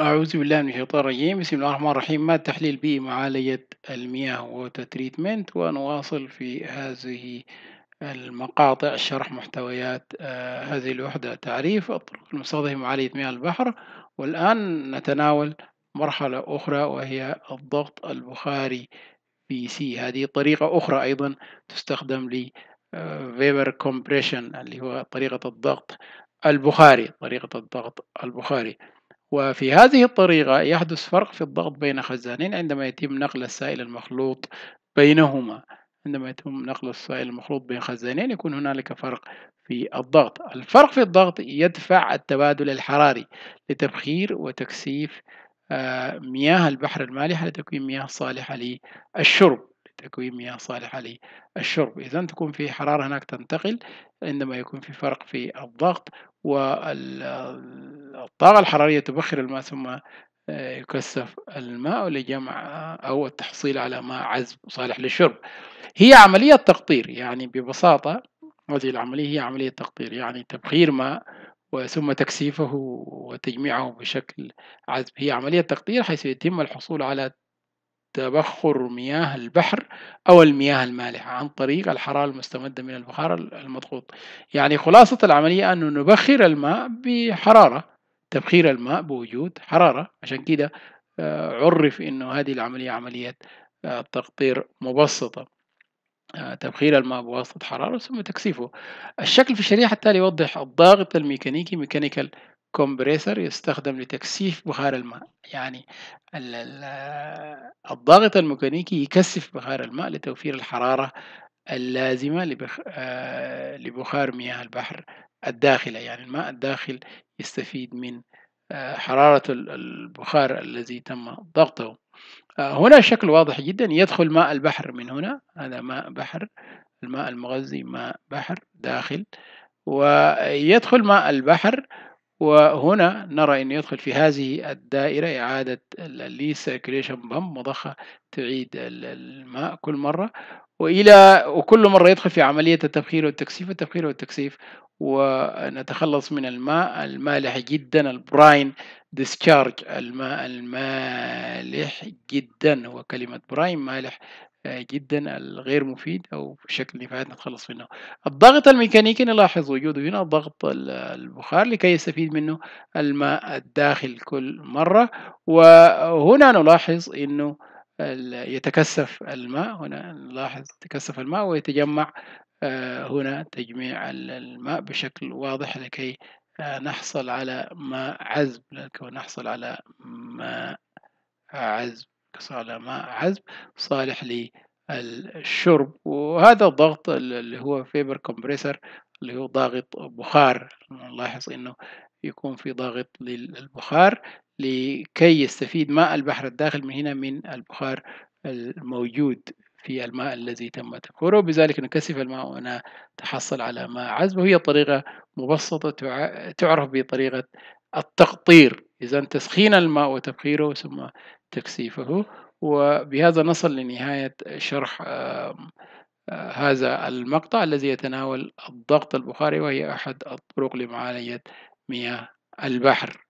أعوذ بالله من الشيطان الرجيم بسم الله الرحمن الرحيم ما التحليل بمعالجة المياه وتتريتمنت ونواصل في هذه المقاطع شرح محتويات آه، هذه الوحدة تعريف الطرق المستخدمة معالجة مياه البحر والآن نتناول مرحلة أخرى وهي الضغط البخاري بي سي هذه طريقة أخرى أيضا تستخدم ل فيبر آه، كومبريشن اللي هو طريقة الضغط البخاري طريقة الضغط البخاري وفي هذه الطريقة يحدث فرق في الضغط بين خزانين عندما يتم نقل السائل المخلوط بينهما عندما يتم نقل السائل المخلوط بين خزانين يكون هنالك فرق في الضغط الفرق في الضغط يدفع التبادل الحراري لتبخير وتكثيف آه، مياه البحر المالحة لتكوين مياه صالحة للشرب لتكوين مياه صالحة للشرب إذا تكون في حرارة هناك تنتقل عندما يكون في فرق في الضغط وال الطاقة الحرارية تبخر الماء ثم آه، يكثف الماء لجمع آه، أو التحصيل على ماء عذب صالح للشرب هي عملية تقطير يعني ببساطة هذه العملية هي عملية تقطير يعني تبخير ماء ثم تكثيفه وتجميعه بشكل عذب هي عملية تقطير حيث يتم الحصول على تبخر مياه البحر أو المياه المالحة عن طريق الحرارة المستمدة من البخار المضغوط يعني خلاصة العملية أنه نبخر الماء بحرارة تبخير الماء بوجود حرارة عشان كده آه، عرف انه هذه العملية عملية آه، تقطير مبسطة آه، تبخير الماء بواسطة حرارة ثم تكثيفه الشكل في الشريحة التالي يوضح الضاغط الميكانيكي ميكانيكال كومبريسر يستخدم لتكثيف بخار الماء يعني الضاغط الميكانيكي يكثف بخار الماء لتوفير الحرارة اللازمة لبخار مياه البحر الداخلة يعني الماء الداخل يستفيد من آه، حرارة البخار الذي تم ضغطه آه، هنا شكل واضح جدا يدخل ماء البحر من هنا هذا ماء بحر الماء المغذي ماء بحر داخل ويدخل ماء البحر وهنا نرى أن يدخل في هذه الدائرة إعادة الريسيركيليشن بامب مضخة تعيد الماء كل مرة والى وكل مره يدخل في عمليه التبخير والتكثيف التبخير والتكثيف ونتخلص من الماء المالح جدا البراين ديسشارج الماء المالح جدا هو كلمة براين مالح آه، جدا الغير مفيد أو بشكل نفاذ نتخلص منه الضغط الميكانيكي نلاحظ وجوده هنا ضغط البخار لكي يستفيد منه الماء الداخل كل مرة وهنا نلاحظ أنه يتكثف الماء هنا نلاحظ تكثف الماء ويتجمع آه، هنا تجميع الماء بشكل واضح لكي آه، نحصل على ماء عذب لكي نحصل على ماء عذب على ماء عذب صالح للشرب وهذا الضغط اللي هو فيبر كومبريسر اللي هو ضاغط بخار نلاحظ انه يكون في ضغط للبخار لكي يستفيد ماء البحر الداخل من هنا من البخار الموجود في الماء الذي تم تكوره بذلك نكثف الماء ونتحصل على ماء عذب وهي طريقة مبسطة تعرف بطريقة التقطير إذا تسخين الماء وتبخيره ثم تكثيفه وبهذا نصل لنهاية شرح آه، هذا المقطع الذي يتناول الضغط البخاري وهي أحد الطرق لمعالجة مياه البحر